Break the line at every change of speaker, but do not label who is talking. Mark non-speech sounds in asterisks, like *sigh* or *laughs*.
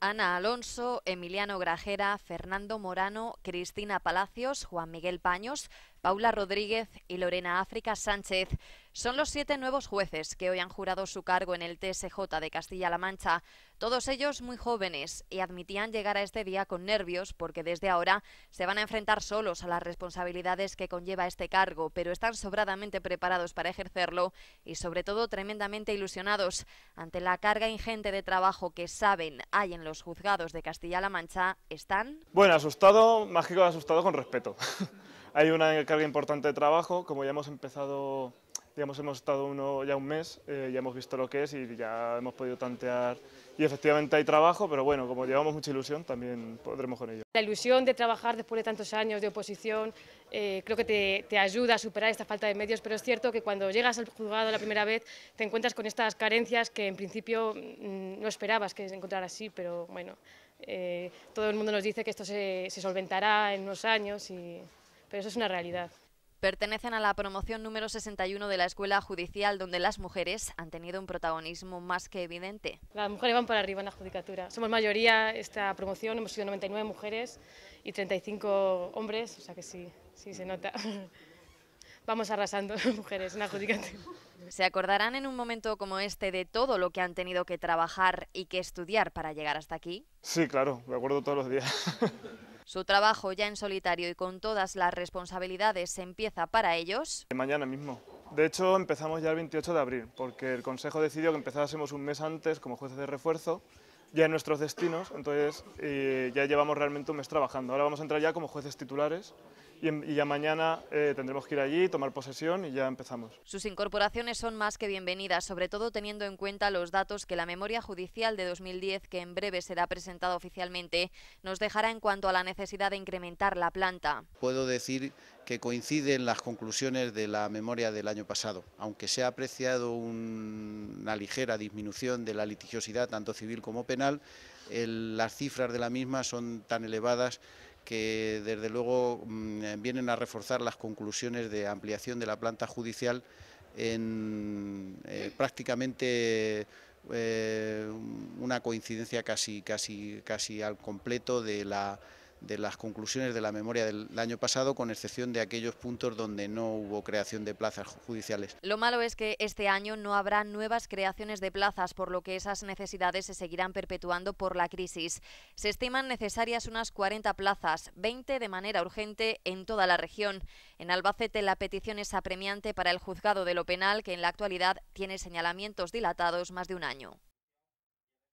Ana Alonso, Emiliano Grajera, Fernando Morano, Cristina Palacios, Juan Miguel Paños, Paula Rodríguez y Lorena África Sánchez. Son los siete nuevos jueces que hoy han jurado su cargo en el TSJ de Castilla-La Mancha, todos ellos muy jóvenes y admitían llegar a este día con nervios porque desde ahora se van a enfrentar solos a las responsabilidades que conlleva este cargo, pero están sobradamente preparados para ejercerlo y sobre todo tremendamente ilusionados ante la carga ingente de trabajo que saben hay en los juzgados de Castilla-La Mancha, están...
Bueno, asustado, más asustado con respeto. *laughs* hay una carga importante de trabajo, como ya hemos empezado hemos estado uno ya un mes, eh, ya hemos visto lo que es y ya hemos podido tantear. Y efectivamente hay trabajo, pero bueno, como llevamos mucha ilusión, también podremos con ello.
La ilusión de trabajar después de tantos años de oposición eh, creo que te, ayuda a superar esta falta de medios, pero es cierto que cuando llegas al juzgado la primera vez te encuentras con estas carencias que en principio mm, no esperabas que encontraras así, pero bueno, eh, todo el mundo nos dice que esto se, solventará en unos años,
pero eso es una realidad pertenecen a la promoción número 61 de la Escuela Judicial, donde las mujeres han tenido un protagonismo más que evidente. Las mujeres van por arriba en la judicatura. Somos
mayoría esta promoción, hemos sido 99 mujeres y 35 hombres, o sea que sí,
sí se nota. *laughs* Vamos arrasando *laughs* mujeres en la judicatura. Se acordarán en un momento como este de todo lo que han tenido que trabajar y que estudiar para llegar hasta aquí.
Sí, claro, me acuerdo todos los días.
*laughs* Su trabajo ya en solitario y con todas las responsabilidades empieza para ellos.
Eh, mañana mismo. De hecho, empezamos ya el 28 de abril, porque el Consejo decidió que empezásemos un mes antes como jueces de refuerzo, ya en nuestros destinos, entonces eh, ya llevamos realmente un mes trabajando. Ahora vamos a entrar ya como jueces titulares y, ya mañana eh, tendremos que ir allí, tomar posesión y ya empezamos.
Sus incorporaciones son más que bienvenidas, sobre todo teniendo en cuenta los datos que la memoria judicial de 2010, que en breve será presentada oficialmente, nos dejará en cuanto a la necesidad de incrementar la planta.
Puedo decir que coinciden las conclusiones de la memoria del año pasado, aunque se ha apreciado una ligera disminución de la litigiosidad tanto civil como penal, las cifras de la misma son tan elevadas que desde luego mm, eh, vienen a reforzar las conclusiones de ampliación de la planta judicial en eh, prácticamente eh, una coincidencia casi, casi, casi al completo de la de las conclusiones de la memoria del año pasado, con excepción de aquellos puntos donde no hubo creación de plazas judiciales.
Lo malo es que este año no habrá nuevas creaciones de plazas, por lo que esas necesidades se seguirán perpetuando por la crisis. Se estiman necesarias unas 40 plazas, 20 de manera urgente en toda la región. En Albacete la petición es apremiante para el juzgado de lo penal, que en la actualidad tiene señalamientos dilatados más de un año.